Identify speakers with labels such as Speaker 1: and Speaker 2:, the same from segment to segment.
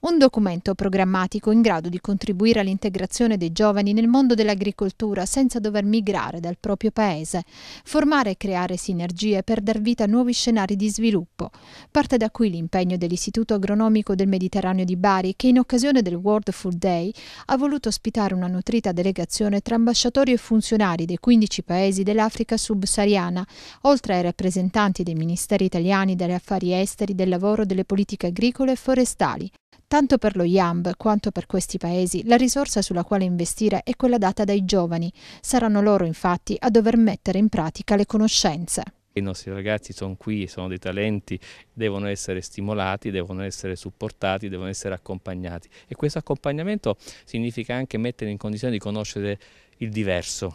Speaker 1: Un documento programmatico in grado di contribuire all'integrazione dei giovani nel mondo dell'agricoltura senza dover migrare dal proprio paese, formare e creare sinergie per dar vita a nuovi scenari di sviluppo. Parte da qui l'impegno dell'Istituto Agronomico del Mediterraneo di Bari che in occasione del World Food Day ha voluto ospitare una nutrita delegazione tra ambasciatori e funzionari dei 15 paesi dell'Africa subsahariana, oltre ai rappresentanti dei ministeri italiani degli affari esteri, del lavoro, delle politiche agricole e forestali. Tanto per lo YAMB quanto per questi paesi, la risorsa sulla quale investire è quella data dai giovani. Saranno loro infatti a dover mettere in pratica le conoscenze.
Speaker 2: I nostri ragazzi sono qui, sono dei talenti, devono essere stimolati, devono essere supportati, devono essere accompagnati. E questo accompagnamento significa anche mettere in condizione di conoscere il diverso,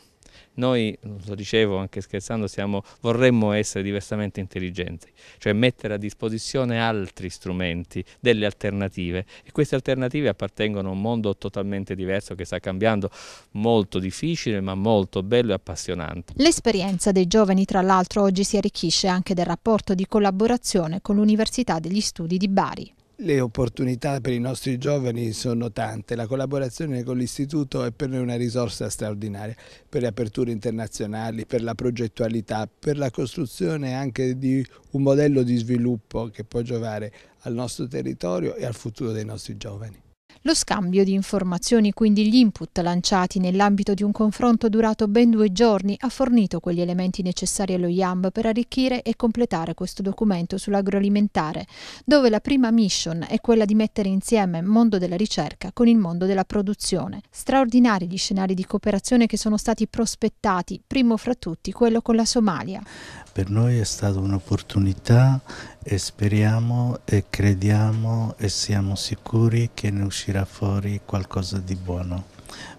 Speaker 2: noi, lo dicevo anche scherzando, siamo, vorremmo essere diversamente intelligenti, cioè mettere a disposizione altri strumenti, delle alternative e queste alternative appartengono a un mondo totalmente diverso che sta cambiando, molto difficile ma molto bello e appassionante.
Speaker 1: L'esperienza dei giovani tra l'altro oggi si arricchisce anche del rapporto di collaborazione con l'Università degli Studi di Bari.
Speaker 2: Le opportunità per i nostri giovani sono tante, la collaborazione con l'Istituto è per noi una risorsa straordinaria, per le aperture internazionali, per la progettualità, per la costruzione anche di un modello di sviluppo che può giovare al nostro territorio e al futuro dei nostri giovani.
Speaker 1: Lo scambio di informazioni, quindi gli input lanciati nell'ambito di un confronto durato ben due giorni, ha fornito quegli elementi necessari allo IAMB per arricchire e completare questo documento sull'agroalimentare, dove la prima mission è quella di mettere insieme il mondo della ricerca con il mondo della produzione. Straordinari gli scenari di cooperazione che sono stati prospettati, primo fra tutti quello con la Somalia.
Speaker 3: Per noi è stata un'opportunità e speriamo e crediamo e siamo sicuri che ne uscirà fuori qualcosa di buono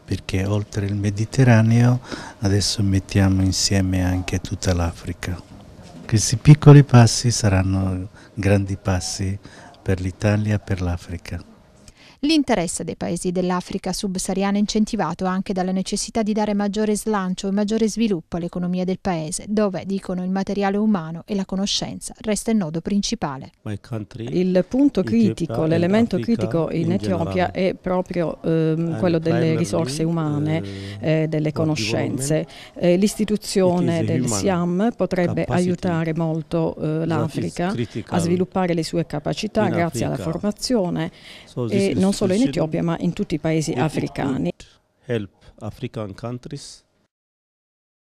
Speaker 3: perché oltre il Mediterraneo adesso mettiamo insieme anche tutta l'Africa. Questi piccoli passi saranno grandi passi per l'Italia e per l'Africa.
Speaker 1: L'interesse dei paesi dell'Africa subsahariana è incentivato anche dalla necessità di dare maggiore slancio e maggiore sviluppo all'economia del paese, dove, dicono, il materiale umano e la conoscenza resta il nodo principale.
Speaker 4: Il punto critico, l'elemento critico in Etiopia è proprio ehm, quello delle risorse umane, eh, eh delle conoscenze. Eh, l'istituzione del SIAM potrebbe aiutare molto eh, l'Africa a sviluppare le sue capacità grazie alla formazione e non solo in Etiopia ma in tutti i paesi africani.
Speaker 3: Help African countries